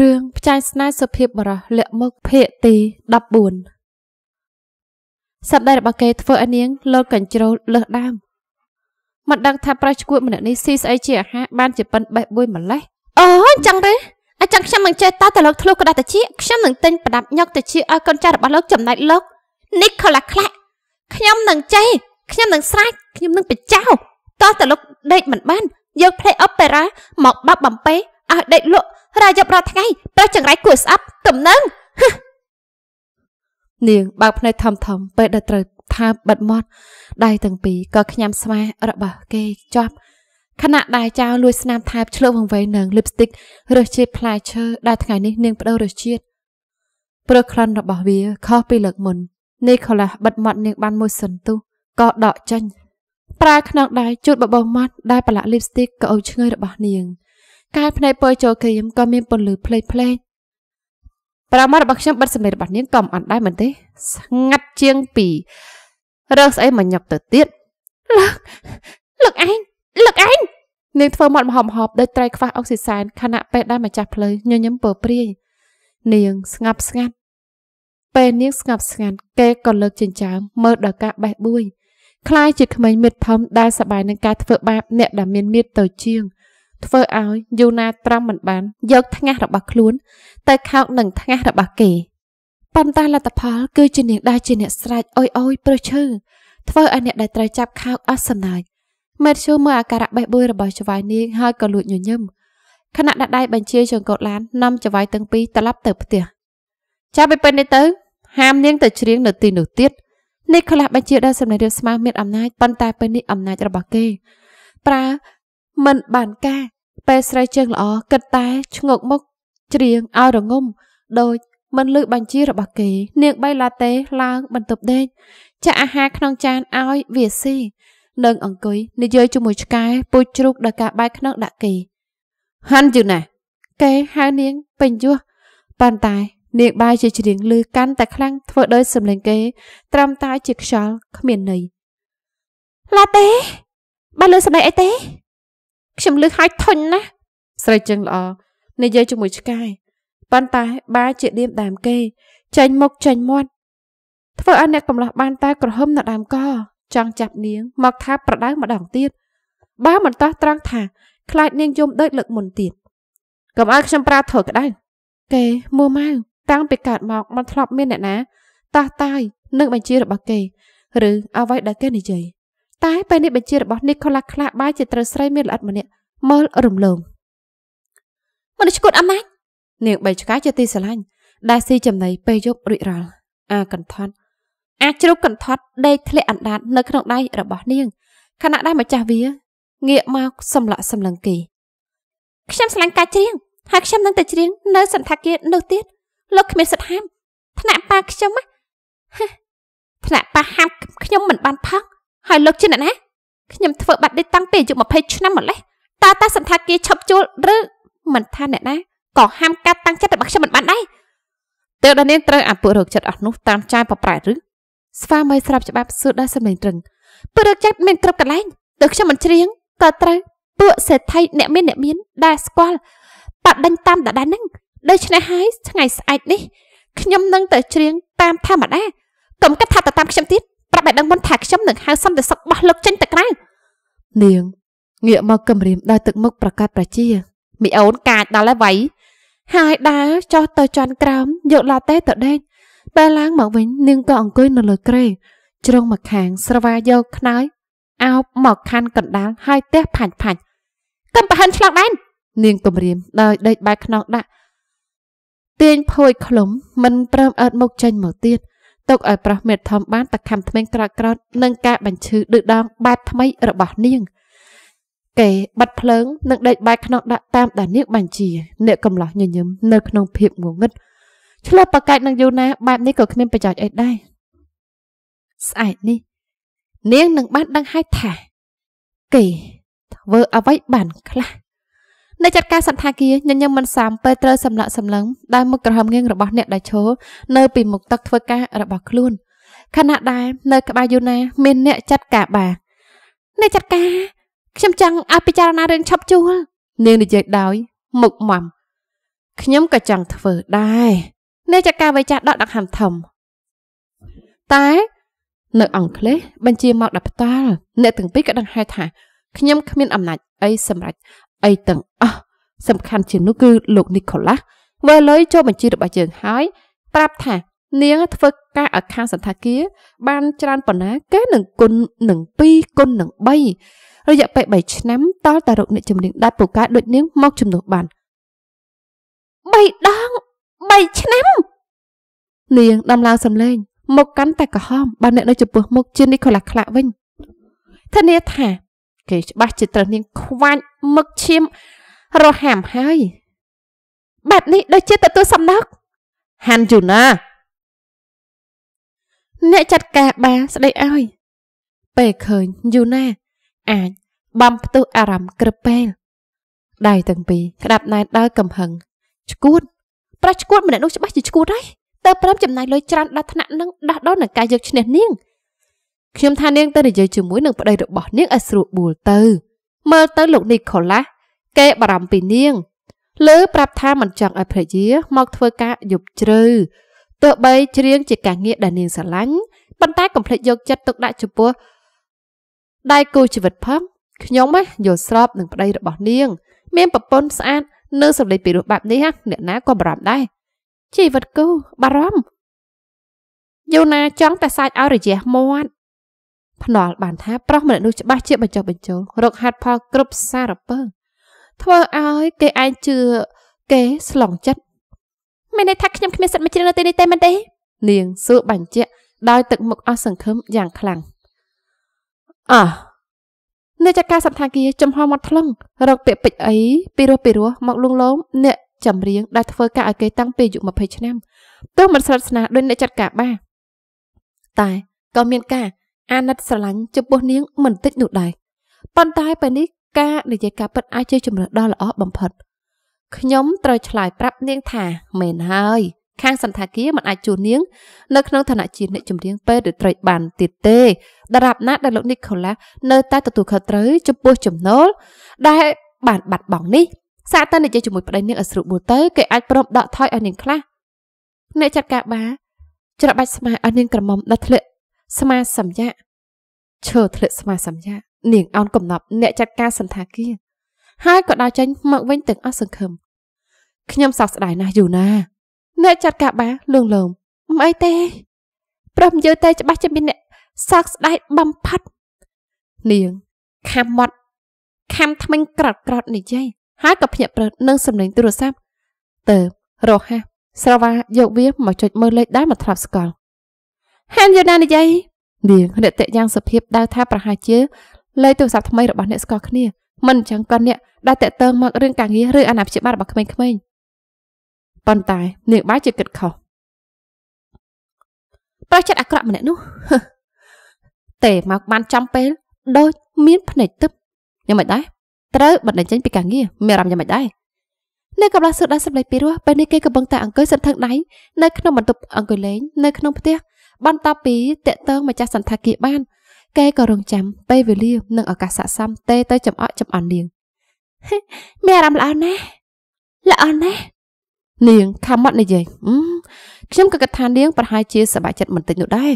រឿងផ្ចាយស្នេហ៍សុភាពបរោះលាក់មុខភាគទី14សត្វដែលរបស់គេធ្វើឲ្យនាង លោតកញ្ជ្រោលលើសដើមមិនដឹងថាប្រុសឈួតម្នាក់នេះស៊ីស្អីជាអាហារបានជាប៉ិនបេះបួយម្លេះអូអញ្ចឹងទេអញ្ចឹងខ្ញុំនឹងចេះតើតើលោកធ្លុះក្តារតាជាខ្ញុំនឹងទិញប្រដាប់ញកតាជាឲ្យកូនចៅរបស់លោកចំណែកលោកនេះខលាខ្លាក់ខ្ញុំនឹងចេះខ្ញុំនឹងស្រេចខ្ញុំនឹងបិចោតើតើលោកដេកមិនបានយកផ្លេអបេរ៉ាមកបាប់បំពេឲ្យដេកលក់រាយប់រាល់ថ្ងៃប្រះចង្រៃគួរស្អប់ទំនឹងនាងបើកភ្នែកធំធំពេលដែលត្រូវថាបិទមាត់ដៃទាំងពីរក៏ខ្ញាំស្មារបស់គេជាប់ខណៈដែលចៅលួចស្នាមថែបឆ្លុះវង្វេងនឹងលីបស្ទីករើសជាតិផ្លែឈើដែលថ្ងៃនេះនាងបដូររើសជាតិព្រឹកខ្លន់របស់វាខុសពីលើកមុននីកូឡាស់បិទមាត់នាងបានមួយសន្ទុះក៏ដកចេញប្រើខ្នងដៃជូតបបោមាត់ដែលប្រឡាក់លីបស្ទីកកៅឆ្ងើយរបស់នាងកាយភ្នែកពើចូលក្រៀមក៏មានពន្លឺភ្លេចភ្លេចប្រាមារបស់ខ្ញុំបិទសម្លេងរបស់នាងក៏មិនអន់ដែរមែនទេស្ងាត់ជាងពី រើសស្អីមកញឹកទៅទៀតលឹកលឹកឯងលឹកឯងនាងធ្វើមាត់មហមហបដោយត្រៃខ្វះអុកស៊ីសែនខណៈពេលដែលម្ចាស់ផ្លូវញញឹមពើព្រាយនាងស្ងប់ស្ងាត់ពេលនាងស្ងប់ស្ងាត់គេក៏លើកចិញ្ចើមមើលដល់ការបេះបួយคล้ายជាក្មេងមិត្តភំដែលសបាយនឹងការធ្វើបាបអ្នកដែលមានមៀតទៅជាងធ្វើឲ្យយូណាត្រាំមិនបានយកថ្ងាសរបស់ខ្លួនទៅខោកនឹងថ្ងាសរបស់គេប៉ុន្តែលទ្ធផល គឺជានាងដែលជាអ្នកស្រេចអុយអុយព្រឺឈើធ្វើឲ្យអ្នកដែលត្រូវចាប់ខោកអស់សំណាចមេតឈូមើលអាការៈបេះបួយរបស់ចវាយនាងហើយក៏លួចញញឹមខណៈដាក់ដៃបញ្ជាចង្កូតឡាននាំចវាយទាំងពីរត្រឡប់ទៅផ្ទះចាប់ពីពេលនេះទៅ ហាមនាងទៅច្រៀងនៅទីនោះទៀតនេះខ្លះបញ្ជាដល់សម្ដេចរាជស្មារមានអំណាចប៉ុន្តែពេលនេះអំណាចរបស់គេប្រើមិនបានការពេលស្រីជើងល្អគិតតែ ឆ្ងោកមុខច្រៀងឲ្យរងំដោយមិនលើបញ្ជារបស់គេ នាងបៃឡាតេឡើងបន្ទប់ដេកចាក់អាហារក្នុងចានឲ្យវាស៊ីនឹងអង្គុយនិយាយជាមួយឆ្កែពូជជ្រូកដល់ការបែកខ្នងដាក់គេហាន់យូណាគេហៅនាងពេញយោះប៉ុន្តែ នាងបាយជាច្រៀងឮកាន់តែខ្លាំងធ្វើដោយសម្លេងគេ ត្រាំតែជាខ្យល់គ្មានន័យឡាទេបានលើសម្ដែងអីទេខ្ញុំលឺហើយធុញណាស់ស្រីជើងល្អនិយាយជាមួយឆ្កែប៉ុន្តែបាជាឌៀមដើមគេចេញមុខចេញមាត់ធ្វើឲ្យអ្នកកំឡោះបានតែក្រហមនៅដើមកចង់ចាប់នាងមកថា ប្រដៅម្ដងទៀតបើមិនតោះត្រង់ថាខ្លាចនាងយំដូចលើកមុនទៀតកុំឲ្យខ្ញុំប្រាធ្វើក្តៅគេមួម៉ៅតាំងពីកើតមកមិនធ្លាប់មានអ្នកណាតោះតាយនឹងបញ្ជារបស់គេ ឬអ្វីដែលគេនិយាយតែពេលនេះបញ្ជារបស់នីកូឡាខ្លះបាយជាត្រូវស្រីមានល្អិតម្នាក់មើលរំលងមនុស្សឈួតអំណាចនាងបីឆ្កែជាទីស្រឡាញ់ដែលស៊ីចំណីពេលយប់រួចរាល់អាកន្ធត់អាជ្រូកកន្ធត់ដេកធ្លាក់អណ្ដាតនៅក្នុងដៃរបស់នាងខណៈដែលម្ចាស់វាងាកមកសម្លាក់សម្លឹងគេ ខ្ញុំស្រឡាញ់ការច្រៀងហើយខ្ញុំនឹងទៅច្រៀងនៅសន្តាគារនោះទៀតលោកគ្មានសិទ្ធិហាមថ្នាក់ប៉ាខ្ញុំថ្នាក់ប៉ាហាមខ្ញុំមិនបានផឹកហើយលោកជាអ្នកណាខ្ញុំធ្វើបាត់ដេកតាំងពីអាយុ20ឆ្នាំមកលេះតើតាសន្តាគារឈប់ជួលឬមិនថាអ្នកណាក៏ហាមការតាំងចិត្តរបស់ខ្ញុំមិនបានដែរទើបដល់នាងត្រូវអាពុរោគចិត្តអស់នោះតាមចាយប្រប្រែឬស្វាមីស្រាប់ច្បាប់សួរដល់សម្លេងត្រឹងពុរោគចិត្តមានគ្រប់កន្លែងទើបខ្ញុំមិនច្រៀងក៏ត្រូវពួកសេដ្ឋីអ្នកមានអ្នកមានដែលស្គាល់បដិញតាមដដែលនឹងដូច្នេះហើយ ថ្ងៃស្អែកនេះខ្ញុំនឹងទៅច្រៀងតាមធម្មតាកុំគិតថាទៅតាមខ្ញុំទៀតប្រាប់ឲ្យដឹងមុនថាខ្ញុំនឹងហៅសន្តិសុខបោះលោកចេញទៅក្រៅនាងងាកមកគំរាមដោយទឹកមុខប្រកាសប្រជាមីអូនកាចដល់ហើយវៃហើយដើរចុះទៅចាន់ក្រោមយកឡាតេទៅដេកពេលឡើងមកវិញនាងក៏អង្គុយនៅលើគ្រែជ្រុងមកខាងស្រវាយកខ្នើយអោបមកខានកណ្ដាលហើយទះផាច់ផាច់កំប្រហិនឆ្លងដែននាងគំរាមដោយដេកបែកខ្នងដាក់ទាញភួយខ្លុំមិនព្រមអើតមុខចេញមកទៀតទុកឲ្យប្រុសមេធំបានតខំថ្មៀងក្រក្រត់នឹងការបញ្ឈឺឌឺដងបែបថ្មីរបស់នាង គេបិទភ្លើងនិងដេកបែកខ្នងដាក់តាមដែលនាងបញ្ជាអ្នកកំឡោះញញឹមនៅក្នុងភាពងងឹតឆ្លប់បកាច់នឹងយូណាបែបនេះក៏គ្មានប្រយោជន៍អីដែរស្អែកនេះ នាងនឹងបានដឹងហើយថាគេធ្វើអ្វីបានខ្លះនៅចាត់ការសន្តាគារញញឹមមិនសាមពេលត្រូវសម្លាក់សម្លឹងដោយមុខក្រហមងៀងរបស់អ្នកដែលឈរនៅពីមុខតុធ្វើការរបស់ខ្លួនខណៈដែលនៅក្បែរយូណា មានអ្នកចាត់ការបាអ្នកចាត់ការខ្ញុំចង់អភិចារណារឿងឈប់ជួលនាងនិយាយដោយមុខមំខ្ញុំក៏ចង់ធ្វើដែរអ្នកចាត់ការវ័យចាស់ដកដង្ហើមធំតែ នៅអង់គ្លេសបញ្ជាមកដល់ផ្ទាល់អ្នកទាំងពីរក៏ដង្ហែថាខ្ញុំគ្មានអំណាចអីសម្រាប់អីទាំងអស់សំខាន់ជាងនោះគឺលោក Nicholas មើលលុយចូលបញ្ជីរបស់យើងហើយប្រាប់ថា នាងធ្វើការឲ្យខាងសន្តាគារបាន ច្រើនប៉ុណ្ណាគេនឹងគុណនឹង2គុណនឹង3រយៈពេល3ឆ្នាំតល់តារកអ្នកជំនាញដាច់ពូកែដូចនាងមកជំនួសបាន3ដង3ឆ្នាំ នាងដំឡើងសំឡេងមុខកាន់តែក្រហមបើអ្នក នៅចំពោះមុខជានីកូឡាខ្លាក់វិញធានាថាគេច្បាស់ជាត្រូវនាងខ្វាច់មឹកឈាមរហាមហើយបែបនេះដូចជាទទួលសំណឹកហាន់យូណា អ្នកចាត់ការបាស្ដីឲ្យពេលឃើញយូណា អាចបំផ្ទុះអារម្មណ៍ក្រពែលដៃទាំងពីរក្តាប់ណែនដោយកំហឹងឈួតប្រាច់ឈួតម្នាក់នោះច្បាស់ជាឈួតហើយតើព្រមចំណាយលុយច្រើនដល់ថ្នាក់នឹងដោះដូរនឹងការយកឈ្នះនាងខ្ញុំថានាងទៅនិយាយជាមួយនឹងប្តីរបស់នាងឲ្យស្រួលបួលទៅមើលទៅលោកនីកូឡាស់គេបារម្ភពីនាងលើប្រាប់ថាមិនចង់ឲ្យភរិយា មក ធ្វើការយប់ជ្រៅទោះបីច្រៀងជាការងារដែលនាងស្រឡាញ់ប៉ុន្តែកុំភ្លេចយកចិត្តទុកដាក់ចំពោះដៃគូជីវិតផងខ្ញុំហ៎យល់ស្របនឹងប្តីរបស់នាង មានប្រពន្ធស្អាតនៅ សម្លេចពីរោះបែបនេះហ៎អ្នកណាក៏បារម្ភដែរជីវិតគូបារម្ភយូណាចង់តែសាច់ឲ្យរយះមាត់ភ្នាល់បានថាប្រុសម្នាក់នោះច្បាស់ជាបញ្ចុះបញ្ចូលរកហាត់ផលគ្រប់សារពើធ្វើឲ្យគេឯងជឿគេស្លងចិត្តមានន័យថាខ្ញុំគ្មានសិទ្ធិមកជ្រើសនៅទីនេះទេមែនទេ នាងសួរបញ្ជាក់ដោយ ទឹកមុខអស់សង្ឃឹមយ៉ាងខ្លាំងអោះអ្នកចាការសន្តាគារចំហមាត់ថ្លឹងរកពាក្យពេចអីពីរោះពីរោះមកលួងលោមអ្នកចម្រៀង ដែលធ្វើការឲ្យគេ តាំងពីអាយុ20ឆ្នាំទោះមិនស្រិតស្នាដោយអ្នកចាត់ការបាតែក៏មានការអាណិតស្រឡាញ់ចំពោះនាងមិនតិចនោះដែរប៉ុន្តែពេលនេះការនិយាយការពិតអាចជាជំរឿនដ៏ល្អបំផុតខ្ញុំត្រូវឆ្លើយប្រាប់នាងថាមែនហើយ ខាងសន្តាគារមិនអាចជួលនាង នៅក្នុងឋានៈជាអ្នកចម្រៀងពេលរាត្រីបានទៀតទេដរាបណាដែលលោក Nicholas នៅតែទទួលខុសត្រូវចំពោះចំណូលដែលបានបាត់បង់នេះសាកតើនិយាយជាមួយប្តីនាងឲ្យស្រួលបួលទៅគេអាចព្រមដកថយឲ្យនាងខ្លះអ្នកចាត់ការបា ច្របាច់ស្មារឲ្យនាងក្រមុំដល់ធ្លាក់ស្មាសម្យៈឈើធ្លាក់ស្មាសម្យៈនាងអោនកំណប់ អ្នកចាត់ការសន្តាគារហើយក៏ដើរចេញមកវិញទាំងអស់សង្ឃឹមខ្ញុំសោកស្ដាយណាស់យូណាអ្នកចាត់ការបាលឿងលោមមិនអីទេព្រមយើតែច្បាស់ជាមានអ្នកសោកស្ដាយបំផិតនាងខំមាត់ខំថ្មិញក្រត់ក្រត់និយាយហើយក៏ភ្ញាក់ព្រឹតនឹងសំឡេងទូរស័ព្ទតើរហ័សស្រវាយកវាមកចុចមើលលេខដែលមកធ្លាប់ស្គាល់ហានយូណានិយាយនាងរាតិយ៉ាងសុភាពដៅថាប្រហែលជាលេខទូរស័ព្ទថ្មីរបស់អ្នកស្គាល់គ្នាមិនអញ្ចឹងក៏អ្នកដែលតេតើងមករឿងការងារឬអាណាព្យាបាលរបស់ក្មេងៗប៉ុន្តែនាងបាយជាគិតខុសប្រចិត្តអាក្រក់ម្នាក់នោះតេមកបានចំពេលដូចមានភ្នែកទឹកយ៉ាងម៉េចដែរត្រូវបិទបញ្ចេញពីការងារមានអារម្មណ៍យ៉ាងម៉េចដែរនៅកន្លះសួរដល់សម្លេងពីរោះពេលនេះគេកំពុងតែអង្គុយសន្ធឹងដៃ នៅក្នុងបន្ទប់អង្គុយលេងនៅក្នុងផ្ទះបន្ទាប់ពីតេតងម្ចាស់សន្តាគារបានគេក៏រងចាំពេលវេលានិងឱកាសស័ក្តិសមទេទៅចំអកចំអន់នាងមានអារម្មណ៍ល្អណាស់ល្អណាស់នាងខំមកនិយាយខ្ញុំក៏គិតថានាង ប្រហែលជាសប្បាយចិត្តបន្តិចនោះដែរ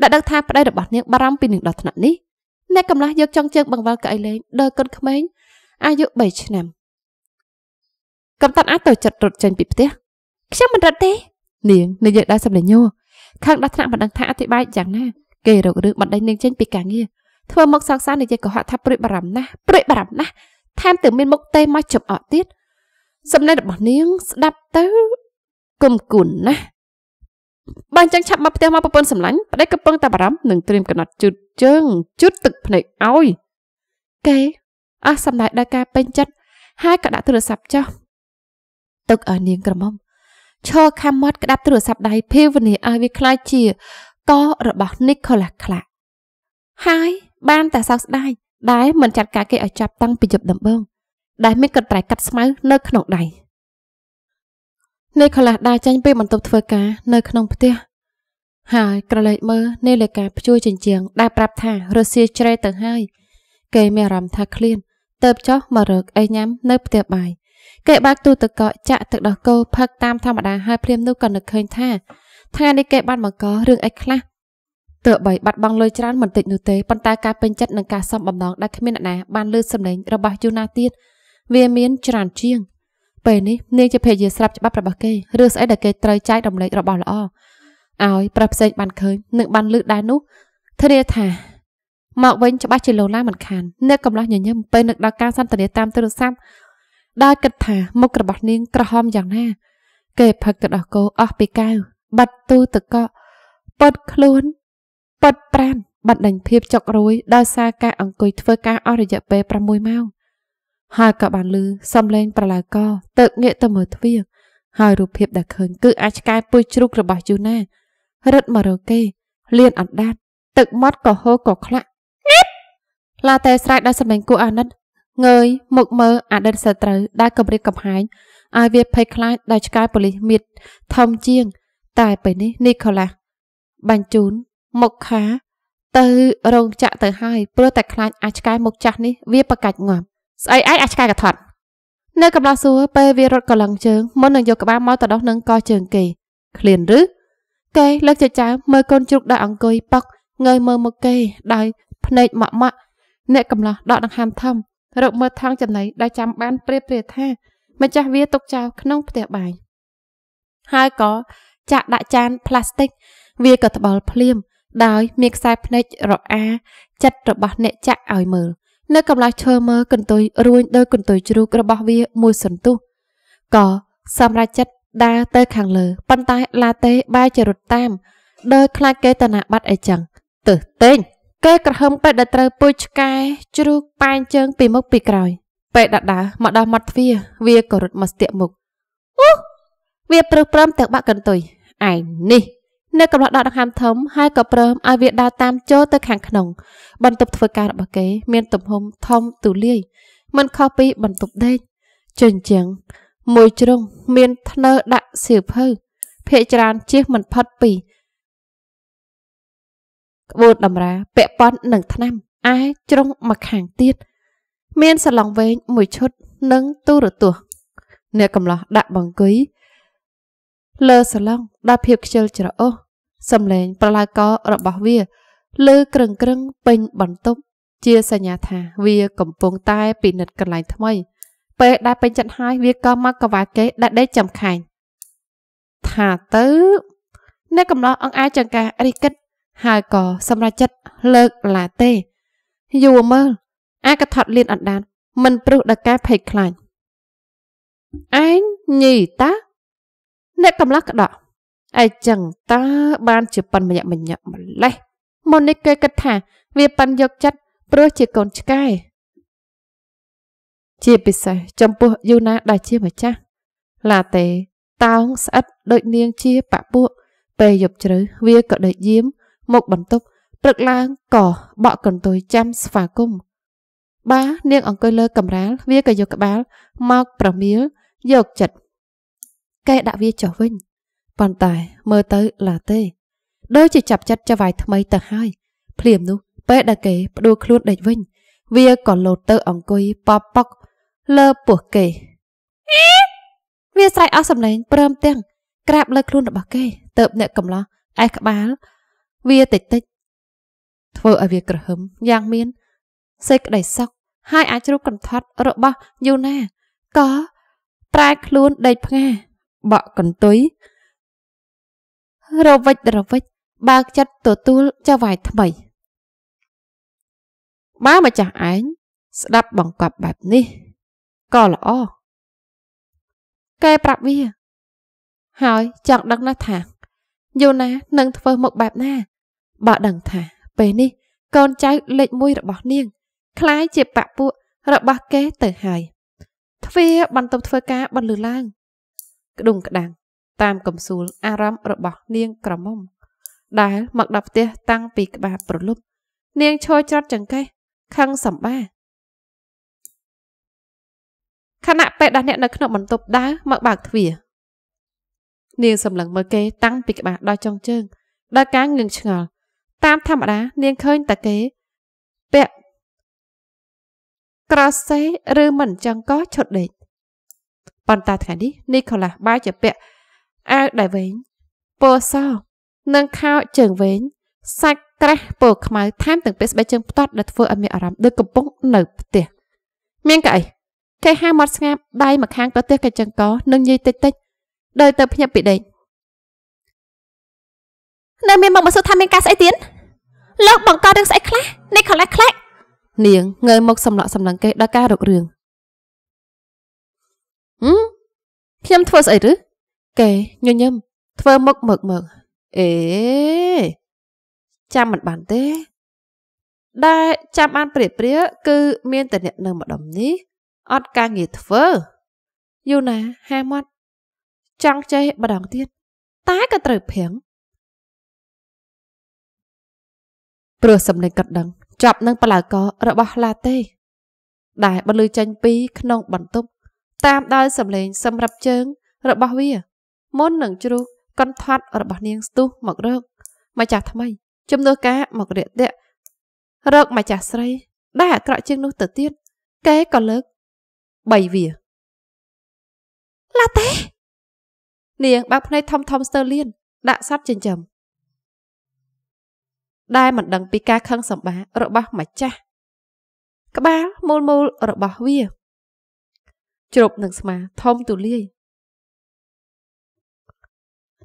ដែលដឹងថាប្តីរបស់នាងបារម្ភពីនាងដល់ថ្នាក់នេះអ្នកកំឡះយកចង់ជើងបង្វិលកៅអីលេងដើរកូនក្មេងអាយុ3ឆ្នាំកំតាត់អាចទៅចិត្តរត់ចេញពីផ្ទះខ្ញុំមិនរត់ទេ នាងនិយាយដល់សម្លេងញ័រខាងដាស់ថ្នាក់មិនដឹងថាអធិប្បាយយ៉ាងណាគេរករឿងបណ្ដេញនាងចេញពីការងារធ្វើមកសោកសៅនិយាយកុហកថាព្រួយបារម្ភណាស់ព្រួយបារម្ភណាស់ថែមទាំងមានមុខទេមកជប់អកទៀតសំណេររបស់នាងស្ដាប់ទៅគុំគុណណាស់បើអញ្ចឹងឆាប់មកផ្ទះមកប្រពន្ធសម្លាញ់ប្តីកំពុងតែបារម្ភនឹងត្រៀមកំណត់ជូតជើងជូតទឹកភ្នែកឲ្យគេអស់សម្ដែងដល់ការពេញចិត្តហើយក៏ដាក់ទូរស័ព្ទចុះទុកឲ្យនាងក្រមុំឈរខាំមាត់ក្តាប់ទូរស័ព្ទដៃភាវនាឲ្យវាคล้ายជាករបស់ Nicholas Clark ហើយបានតែសោកស្ដាយដែលមិនចាត់ការគេឲ្យចាប់តាំងពីយប់ដំបូងដែលមានកាត់ប្រែកាត់ស្មៅនៅក្នុងដៃ Nicholas ដើរចេញពីបន្ទប់ធ្វើការនៅ ក្នុងផ្ទះហើយក្រឡេកមើលនាឡិកាព្យួរជញ្ជាំងដែលប្រាប់ថារសៀលជ្រេទៅហើយគេមានអារម្មណ៍ថាឃ្លានទៅចុះមករកអីញ៉ាំនៅផ្ទះបាយគេបើកទូទឹកកកចាក់ទឹកដោះគោផឹកតាមធម្មតាហើយព្រាមនោះក៏នឹកឃើញថាថ្ងៃនេះគេបានបង្ករឿងអីខ្លះទើបីបាត់បង់លុយច្រើនមិនតិចនោះទេប៉ុន្តែការពេញចិត្តនិងការសំបំណងដែលគ្មានអ្នកណាបានលើសំឡេងរបស់យូណាទៀតវាមានច្រើនជាងពេលនេះនាងជាភរិយាស្រាប់ច្បាប់របស់គេឬស្អីដែលគេត្រូវចែករំលែករបស់ល្អឲ្យប្រុសផ្សេងបានឃើញនិងបានលើកដែរនោះធានាថាមកវិញច្បាស់ជាលោឡាមិនខាននៅកំឡោះញញឹមពេលនឹកដល់ការសន្ទនាតាមទូរស័ព្ទដោយគិតថាមុខរបស់នាងក្រហមយ៉ាងណា គេផឹកទឹកដោះគោអស់ពីកៅបាត់ទូទឹកកកប៉ិតខ្លួនប៉ិតប្រានបាត់ដេញភាពចុករួយ ដោយសារការអង្គុយធ្វើការអស់រយៈពេល6ម៉ោងហើយក៏បានលឺសំឡេងប្រឡាយកទៅងាកទៅមើលទ្វារហើយរូបភាពដែលឃើញគឺអាចឆ្កែពុយជ្រូករបស់យូណារត់មករកគេលៀនអណ្ដាតទឹកមាត់ក៏ហូរក៏ខ្លាក់ឡាតេស្រែកដោយសម្លេងគួរអាណិតងើយមកមើលអតីតសត្រូវដែលគម្រាមកំហែងឲ្យវាភ័យខ្លាចដោយឆ្កែប៉ូលីសមៀតធំជាងតែពេលនេះនីកូឡាស់បញ្ជូនមកខាទៅរោងចក្រទៅហើយព្រោះតែខ្លាចអាឆ្កែមុខចាស់នេះវាប្រកាច់ងាប់ស្អីឯងអាឆ្កែកថាត់នៅកំឡោះសួរពេលវារត់កលាំងជើងមុននឹងយកក្បាលមកទៅដោះនឹងកជើងគេឃ្លានឬគេលើកចចៅមើលកូនជ្រូកដែលអង្គុយប៉កងើយមើលមកគេដោយភ្នែកម៉ាក់ម៉ាក់អ្នកកំឡោះដកដង្ហើមធំរកមើលថងចំណីដែលចាំបាន ព្រាបព្រាថាម្ចាស់វាទុកចោលក្នុងផ្ទះបាយហើយក៏ចាក់ដាក់ចាន ផ្លាស្ទិកវាក៏ត្បល់ភ្លាមដោយមានខ្សែភ្នែករអាចិត្តរបស់អ្នកចាក់ឲ្យមើលនៅកន្លោះឈើមើលកន្ទុយរួញដោយកន្ទុយជ្រូករបស់វាមួយសន្ទុះក៏សម្រាប់ចិត្តដើរទៅខាងលើ ប៉ុន្តែឡាតេបែរជារត់តាមដោយខ្លាចគេតណាបាត់អីចឹងទើសតេញគេក្រហមពេទ្យដែលត្រូវពូជឆ្កែជ្រូកប៉ែងជើងពីមុខពីក្រោយពេទ្យដដាមកដល់មាត់ទ្វារវាក៏រត់មកស្ទាក់មុខអូវាព្រឹសព្រមទាំងបាក់កន្ទុយឯងនេះ នៅកំឡោះដកដង្ហើមធំហើយក៏ព្រមឲ្យវាដើរតាមចូលទៅខាងក្នុង បន្ទប់ធ្វើការរបស់គេ មានទំហំធំទូលាយមិនខុសពីបន្ទប់ដេកជញ្ជាំងមួយជ្រុងមានធ្នើដាក់សៀវភៅភាកច្រើនជិះមិនផុតពីក្បួនតម្រាពាក់ព័ន្ធនឹងឆ្នាំឯជ្រុងមកខាងទៀត មានសាឡុងវែងមួយឈុតនិងទូរទស្សន៍អ្នកកំឡោះដាក់បង្គីលើសាឡុងដោយភាពខ្ជិលច្រអូសសំឡេងប្រឡាយករបស់វាលើក្រឹងក្រឹងពេញបន្ទប់ជាសញ្ញាថាវាកំពុងតែពិនិត្យកន្លែងថ្មីពេលដែលពេញចិត្តហើយវាក៏មកកវ៉ាកេដែលដេកចំខាញ់ថាទៅអ្នកកំឡោះអង្អាចចង្ការរិះគិតហើយក៏សម្រេចចិត្តលើកឡាទេយូរមើលអាកថត់លៀនអណ្ដាតមិនព្រឹសដកែភ័យខ្លាចឯងញីតាអ្នកកំឡោះក្តោអីចឹងតើបាន ជាប៉ិនម្នាក់ម្នាក់ម្លេះមុននេះគេគិតថាវាប៉ិនយកចិត្តព្រោះជាកូនឆ្កែជាពិសេសចំពោះយូណា ដែលជាម្ចាស់ឡាតេតោងស្អិតដូច នាងជាបពួកពេលយប់ជ្រៅវាក៏ដូចយាមមកបន្ទប់ព្រឹកឡើងក៏បក់កន្ទុយចាំស្វាគមន៍បា នាងអង្គុយលើកម្រាលវាក៏យកក្បាល មកប្រមៀលយកចិត្តកែដាក់វាចុះវិញប៉ុន្តែមើលទៅឡាទេ ដូចជាចាប់ចិត្តចវាយថ្មីទៅហើយ ភ្លាមនោះពេលដែលគេផ្ដួលខ្លួនដេកវិញវាក៏លោតទៅអង្គុយប៉ប៉កលើពោះគេវាស្រែកអស់សម្លេងព្រមទាំងក្រាបលើខ្លួនរបស់គេទៅអ្នកកំឡោះឯក្បាលវាតិចតិចធ្វើឲ្យវាក្រហឹមយ៉ាងមាន សេចក្តីសោកហើយអាចជ្រូកកន្ធត់របស់យូណាក៏ប្រែខ្លួនដេកផ្ងាបក់កន្ទុយរវិចរវិច បើកចិត្តទទួលចៅហ្វាយថ្មីបើម្ចាស់ឯងស្ដាប់បង្កប់បែបនេះក៏ល្អកែប្រាប់វា ហើយចង់ដឹងណាស់ថាយូណានឹងធ្វើមុខបែបណាបើដឹងថា ពេលនេះ កូនចៅលេខ1របស់នាងคล้ายជាបពពួករបស់គេទៅហើយទ្វាបន្ទប់ធ្វើការបន្លឺឡើង ក្ដុងក្ដាំងតាមកំសួលអារម្មណ៍របស់នាងក្រមុំដែល មកដល់ផ្ទះតាំងពីក្បាលប្រលប់ នាងឈរច្រត់ចង្កេះខឹងសម្បាខណៈពេលដែលអ្នកនៅក្នុងបន្ទប់ដើរមកបើកទ្វារនាងសម្លឹងមើលគេ តាំងពីក្បាលដល់ចុងជើងដោយការងឿងឆ្ងល់តាមធម្មតានាងឃើញតែគេពាក់ក្រសេឬមិនចឹងក៏ឈុតដេកប៉ុន្តែថ្ងៃនេះនីកូឡាស់បែរជាពាក់អាវដែលវែងពោសនិងខោជើងវែងសាច់ក្រាស់ពោខ្មៅថែមទាំងពាក់ស្បែកជើងផ្ទាត់ដែលធ្វើឲ្យមានអារម្មណ៍ដូចកំពុងនៅផ្ទះមានកៅអីគេហៅមាត់ស្ងាប់ដៃម្ខាងប្រទេសកញ្ចឹងកនិងនិយាយតិចតិចដើរទៅភ្ញាក់ពីដេកនៅមានមកមកសួរថាមានការស្អីទៀតលោកបង្ករឿងស្អីខ្លះនេះខ្លះខ្លះនាងងើយមកសម្លក់សម្លឹងគេដល់ការរករឿងហឹមខ្ញុំធ្វើស្អីឬគេញញឹមធ្វើមុខមើកមើកអេចាំមិនបានទេដែលចាំបានព្រាព្រាគឺមានតែអ្នកនៅម្ដុំនេះអត់ការងារធ្វើ យូណាហាមាត់ចង់ចេះម្ដងទៀតតែក៏ត្រូវព្រាំងព្រោះសំឡេងកត់ដឹង ចាប់នឹងបលាករបស់ឡាទេ ដែលបន្លឺចេញពីក្នុងបន្ទប់ តាមដោយសំឡេងសម្រាប់ជើងរបស់វា មុននឹងជ្រុះកន្ធាត់របស់នាងស្ទុះមករកម្ចាស់ថ្មីជំនួសការមករាតៈរកម្ចាស់ស្រី ដែលអាក្រក់ជាងនោះទៅទៀតគេក៏លើកបីវាឡាទេនាងបើកភ្នែកធំធំស្ទើរលៀនដាក់សត្វចិញ្ចឹមដែលមិនដឹងពីការខឹង សម្បារបស់ម្ចាស់ក្បាលមូលមូលរបស់វាជ្រប់នឹងស្មាធំទូលាយ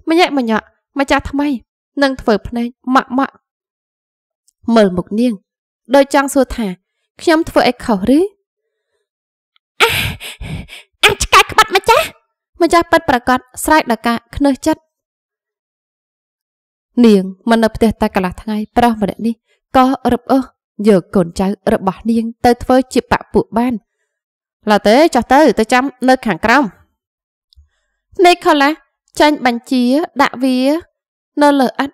ម្ញាក់ម្ញាក់ម្ចាស់ថ្មីនឹងធ្វើភ្នែកម៉ាក់ម៉ាក់មើលមុខនាងដោយចង់សួរថា ខ្ញុំធ្វើអីខុសឬអាអាឆ្កែក្បាត់ម្ចាស់ម្ចាស់ពិតប្រកាសស្រែកដកាឃ្នើសចិត្តនាងមិននៅផ្ទះតែកន្លះថ្ងៃ ប្រុសម្នាក់នេះក៏រឹបអូសយកកូនចៅរបស់នាងទៅធ្វើជាបពុបានឡើទេចោះទៅទៅចាំនៅខាងក្រោមនេះខឡាចាញ់បញ្ជាដាក់វានៅលើអិត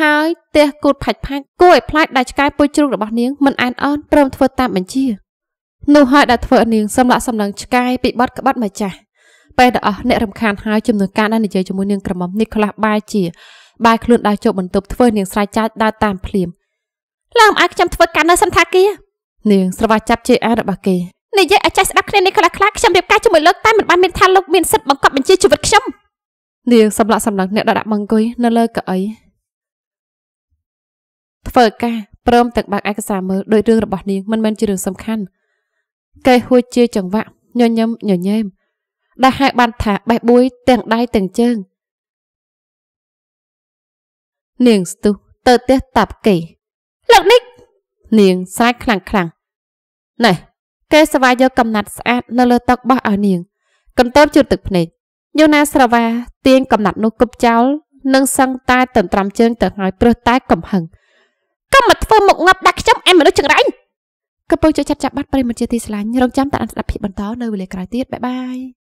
ហើយផ្ទះគូតផាច់ផាច់គួរឲ្យផ្លាច់ដៃឆ្កែពុយជ្រូករបស់នាងមិនអានអន់ព្រមធ្វើតាមបញ្ជា នោះហើយដែលធ្វើឲ្យនាងសម្លាក់សម្លឹងឆ្កែពីបាត់ក្បត់មកចាស់ពេលដែលអស់អ្នករំខានហើយជំនួយការដែលនិយាយជាមួយនាងក្រមុំនេះខ្លះបាយជាបាយខ្លួនដើរចូលបន្ទប់ធ្វើនាងស្រែកចាច់ដើរតាមភ្លាមឡើងអាចខ្ញុំធ្វើការនៅសន្តាគារនាងស្រវាចាប់ជេអារបស់គេនិយាយឲ្យចាស់ស្ដាប់គ្នានេះខ្លះខ្លះខ្ញុំរៀបការជាមួយលោកតែមិនបានមានថាលោកមានសិទ្ធិបង្កប់បញ្ជាជីវិតខ្ញុំនាងសម្លាក់សម្លឹងអ្នកដដាក់មង្គុយនៅលើកៅអីធ្វើការព្រមទាំងបើកឯកសារមើលដោយរឿងរបស់នាងមិនមែនជារឿងសំខាន់កែហួចជាចង្វាក់ញញឹមញញែមដែលហៅបានថាបេះបួយទាំងដៃទាំងជើងនាងស្ទុះទៅផ្ទះតាប់គេលោកនិចនាងស្រែកខ្លាំងខ្លាំងណែគេសវាយយកកំណាត់ស្អាត នៅលើតុបោះឲ្យនាងកន្ទើបជូតទឹកភ្នែកយូណាស្រវាទាញកំណាត់នោះគប់ចោលនិងសឹងតែទន្ទ្រាំជើង ទៅហើយព្រឹសតែកំហឹងកុំមកធ្វើមុខងាប់ដាក់ខ្ញុំអែមនុស្សចង្រៃកំពុងជួយចាត់ចាប់បាត់ប្រិមត្តជាទីស្រឡាញ់រងចាំតាមស្ដាប់ភាពបន្តនៅវេលាក្រោយទៀតបាយបាយ